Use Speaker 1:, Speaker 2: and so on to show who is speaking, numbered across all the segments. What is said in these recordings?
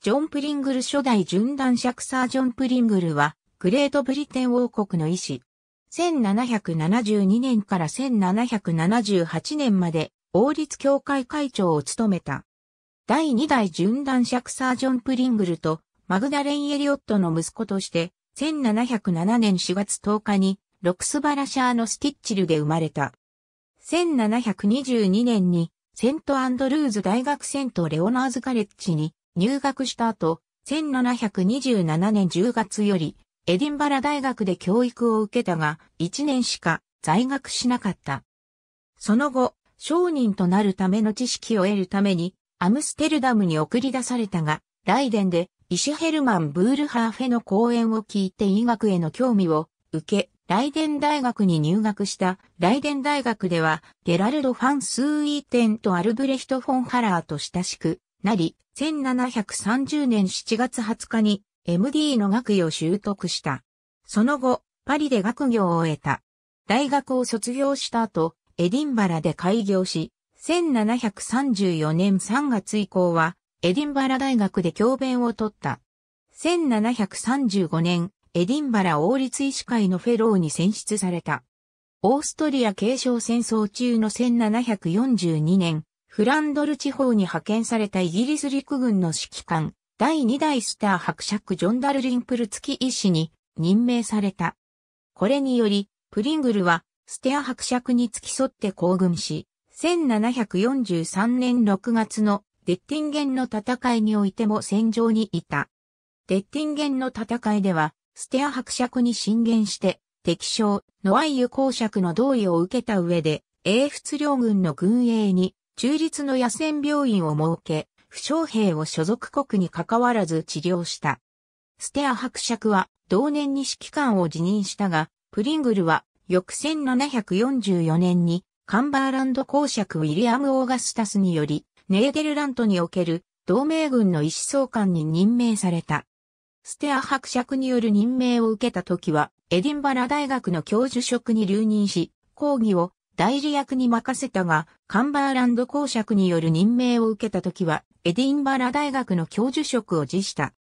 Speaker 1: ジョン・プリングル初代準男爵サー・ジョン・プリングルは、グレートブリテン王国の医師。1772年から1778年まで、王立協会会長を務めた。第2代準男爵サー・ジョン・プリングルと、マグダレン・エリオットの息子として、1707年4月10日に、ロクスバラシャーのスティッチルで生まれた。1722年に、セント・アンドルーズ大学セント・レオナーズ・カレッジに入学した後、1727年10月より、エディンバラ大学で教育を受けたが、1年しか在学しなかった。その後、商人となるための知識を得るために、アムステルダムに送り出されたが、ライデンで、イシュヘルマン・ブールハーフェの講演を聞いて医学への興味を受け、ライデン大学に入学した。ライデン大学では、ゲラルド・ファン・スーイーテンとアルブレヒト・フォン・ハラーと親しく、なり、1730年7月20日に MD の学位を習得した。その後、パリで学業を終えた。大学を卒業した後、エディンバラで開業し、1734年3月以降は、エディンバラ大学で教鞭を取った。1735年、エディンバラ王立医師会のフェローに選出された。オーストリア継承戦争中の1742年、フランドル地方に派遣されたイギリス陸軍の指揮官、第2代スター伯爵ジョン・ダルリンプル付き医師に任命された。これにより、プリングルはステア伯爵に付き添って行軍し、1743年6月のデッティンゲンの戦いにおいても戦場にいた。デッティンゲンの戦いでは、ステア伯爵に進言して、敵将、ノアイユ公爵の同意を受けた上で、英仏両軍の軍営に中立の野戦病院を設け、負傷兵を所属国に関わらず治療した。ステア伯爵は同年に指揮官を辞任したが、プリングルは翌1744年にカンバーランド公爵ウィリアム・オーガスタスにより、ネーデルラントにおける同盟軍の医師総監に任命された。ステア伯爵による任命を受けた時は、エディンバラ大学の教授職に留任し、講義を代理役に任せたが、カンバーランド公爵による任命を受けた時は、エディンバラ大学の教授職を辞した。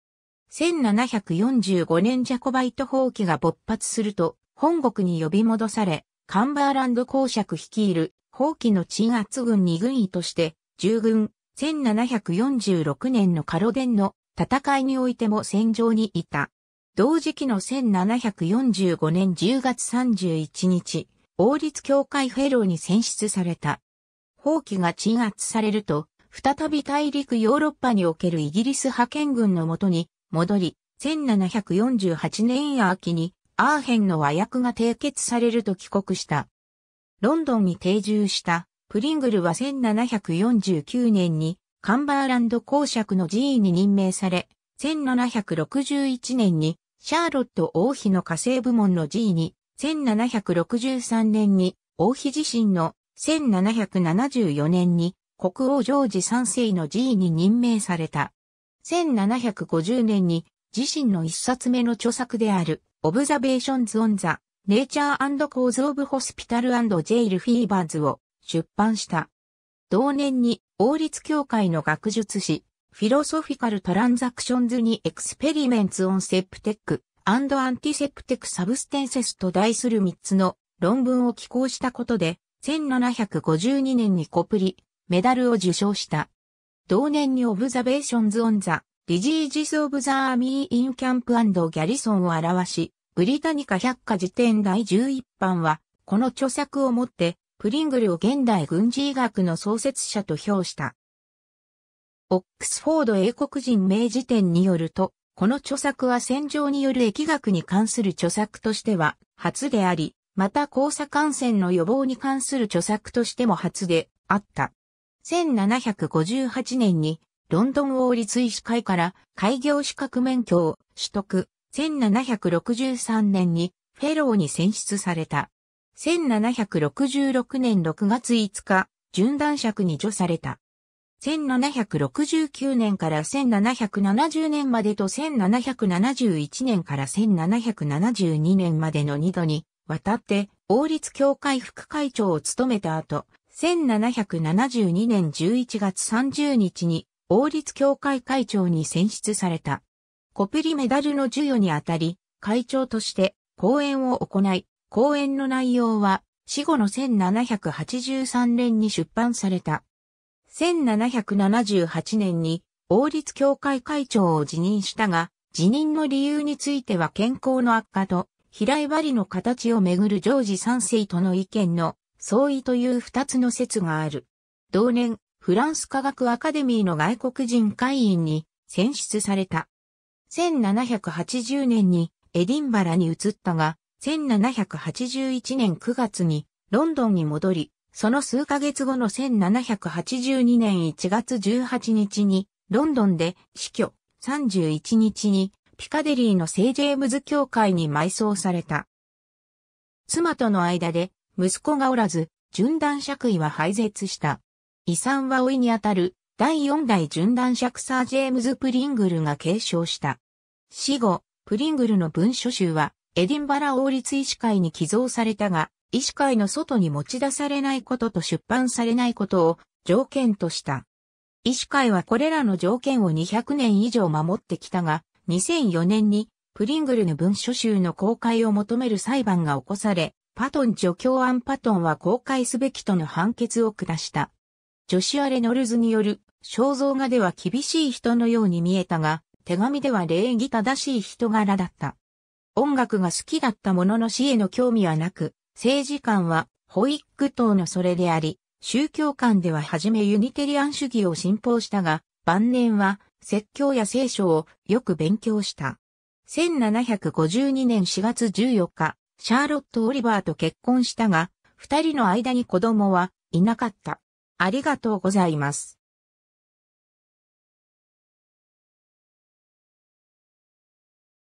Speaker 1: 1745年ジャコバイト放棄が勃発すると、本国に呼び戻され、カンバーランド公爵率いる、放棄の鎮圧軍二軍医として、従軍、1746年のカロデンの戦いにおいても戦場にいた。同時期の1745年10月31日、王立協会フェローに選出された。放棄が鎮圧されると、再び大陸ヨーロッパにおけるイギリス派遣軍のもとに戻り、1748年秋にアーヘンの和訳が締結されると帰国した。ロンドンに定住したプリングルは1749年にカンバーランド公爵の寺院に任命され、1761年にシャーロット王妃の火星部門の寺院に1763年に王妃自身の1774年に国王ジョージ三世の寺位に任命された。1750年に自身の一冊目の著作であるオブザベーションズ・オン・ザ・ネイチャーコーズ・オブ・ホスピタル・ジェイル・フィーバーズを出版した。同年に王立協会の学術誌フィロソフィカル・トランザクションズ・にエクスペリメンツ・オン・セプテックアンドアンティセプティクサブステンセスと題する3つの論文を寄稿したことで、1752年にコプリ、メダルを受賞した。同年にオブザベーションズ・オン・ザ・ディジージス・オブ・ザ・アーミー・イン・キャンプ・ギャリソンを表し、ブリタニカ百科辞典第11版は、この著作をもって、プリングルを現代軍事医学の創設者と評した。オックスフォード英国人名辞典によると、この著作は戦場による疫学に関する著作としては初であり、また交差感染の予防に関する著作としても初であった。1758年にロンドン王立医師会から開業資格免許を取得。1763年にフェローに選出された。1766年6月5日、順断尺に除された。1769年から1770年までと1771年から1772年までの2度にわたって王立協会副会長を務めた後、1772年11月30日に王立協会会長に選出された。コペリメダルの授与にあたり、会長として講演を行い、講演の内容は死後の1783年に出版された1778年に王立協会会長を辞任したが、辞任の理由については健康の悪化と、平井割の形をめぐるジョージ三世との意見の相違という二つの説がある。同年、フランス科学アカデミーの外国人会員に選出された。1780年にエディンバラに移ったが、1781年9月にロンドンに戻り、その数ヶ月後の1782年1月18日に、ロンドンで死去、31日に、ピカデリーの聖ジェームズ教会に埋葬された。妻との間で、息子がおらず、順断爵位は廃絶した。遺産は老いにあたる、第4代順断爵サージェームズ・プリングルが継承した。死後、プリングルの文書集は、エディンバラ王立医師会に寄贈されたが、医師会の外に持ち出されないことと出版されないことを条件とした。医師会はこれらの条件を200年以上守ってきたが、2004年にプリングルの文書集の公開を求める裁判が起こされ、パトン助教案パトンは公開すべきとの判決を下した。ジョシュア・レノルズによる肖像画では厳しい人のように見えたが、手紙では礼儀正しい人柄だった。音楽が好きだったものの死への興味はなく、政治観はホイック党のそれであり、宗教観でははじめユニテリアン主義を信奉したが、晩年は説教や聖書をよく勉強した。1752年4月14日、シャーロット・オリバーと結婚したが、二人の間に子供はいなかった。ありがとうございます。